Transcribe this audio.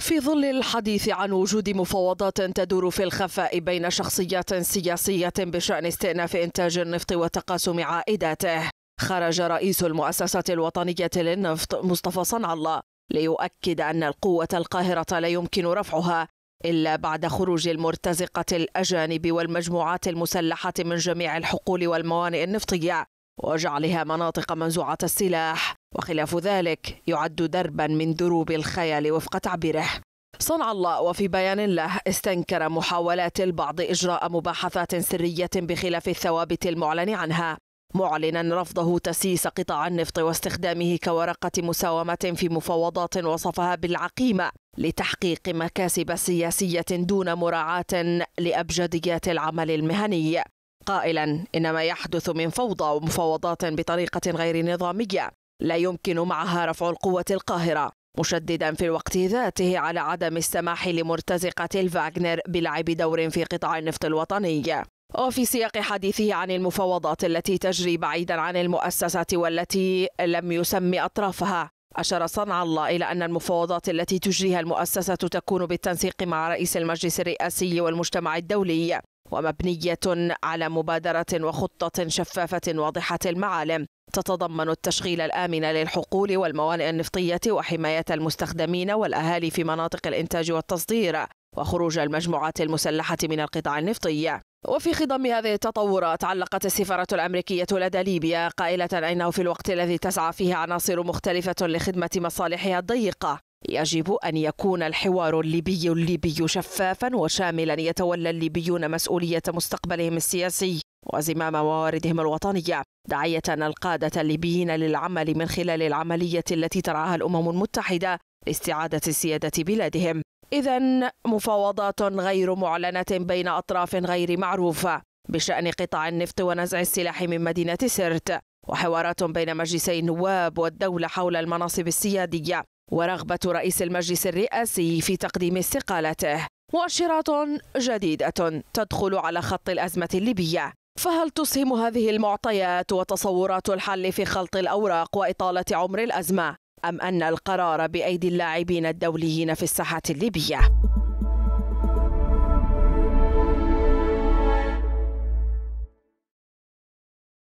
في ظل الحديث عن وجود مفاوضات تدور في الخفاء بين شخصيات سياسية بشأن استئناف إنتاج النفط وتقاسم عائداته خرج رئيس المؤسسة الوطنية للنفط مصطفى صنع الله ليؤكد أن القوة القاهرة لا يمكن رفعها إلا بعد خروج المرتزقة الأجانب والمجموعات المسلحة من جميع الحقول والموانئ النفطية وجعلها مناطق منزوعة السلاح وخلاف ذلك يعد دربا من دروب الخيال وفق تعبيره صنع الله وفي بيان له استنكر محاولات البعض إجراء مباحثات سرية بخلاف الثوابت المعلن عنها معلنا رفضه تسييس قطاع النفط واستخدامه كورقة مساومة في مفاوضات وصفها بالعقيمة لتحقيق مكاسب سياسية دون مراعاة لأبجديات العمل المهني قائلا إن ما يحدث من فوضى ومفاوضات بطريقة غير نظامية لا يمكن معها رفع القوة القاهرة مشددا في الوقت ذاته على عدم السماح لمرتزقة الفاغنر بلعب دور في قطاع النفط الوطني وفي سياق حديثه عن المفاوضات التي تجري بعيدا عن المؤسسة والتي لم يسمي أطرافها أشار صنع الله إلى أن المفاوضات التي تجريها المؤسسة تكون بالتنسيق مع رئيس المجلس الرئاسي والمجتمع الدولي ومبنية على مبادرة وخطة شفافة واضحة المعالم تتضمن التشغيل الآمن للحقول والموانئ النفطية وحماية المستخدمين والأهالي في مناطق الإنتاج والتصدير وخروج المجموعات المسلحة من القطاع النفطي وفي خضم هذه التطورات علقت السفارة الأمريكية لدى ليبيا قائلة أنه في الوقت الذي تسعى فيه عناصر مختلفة لخدمة مصالحها الضيقة يجب أن يكون الحوار الليبي الليبي شفافا وشاملا يتولى الليبيون مسؤولية مستقبلهم السياسي وزمام مواردهم الوطنية داعية القادة الليبيين للعمل من خلال العملية التي ترعاها الأمم المتحدة لاستعادة سيادة بلادهم إذا مفاوضات غير معلنة بين أطراف غير معروفة بشأن قطاع النفط ونزع السلاح من مدينة سرت وحوارات بين مجلسي النواب والدولة حول المناصب السيادية ورغبة رئيس المجلس الرئاسي في تقديم استقالته مؤشرات جديدة تدخل على خط الأزمة الليبية فهل تسهم هذه المعطيات وتصورات الحل في خلط الأوراق وإطالة عمر الأزمة أم أن القرار بأيدي اللاعبين الدوليين في الساحة الليبية؟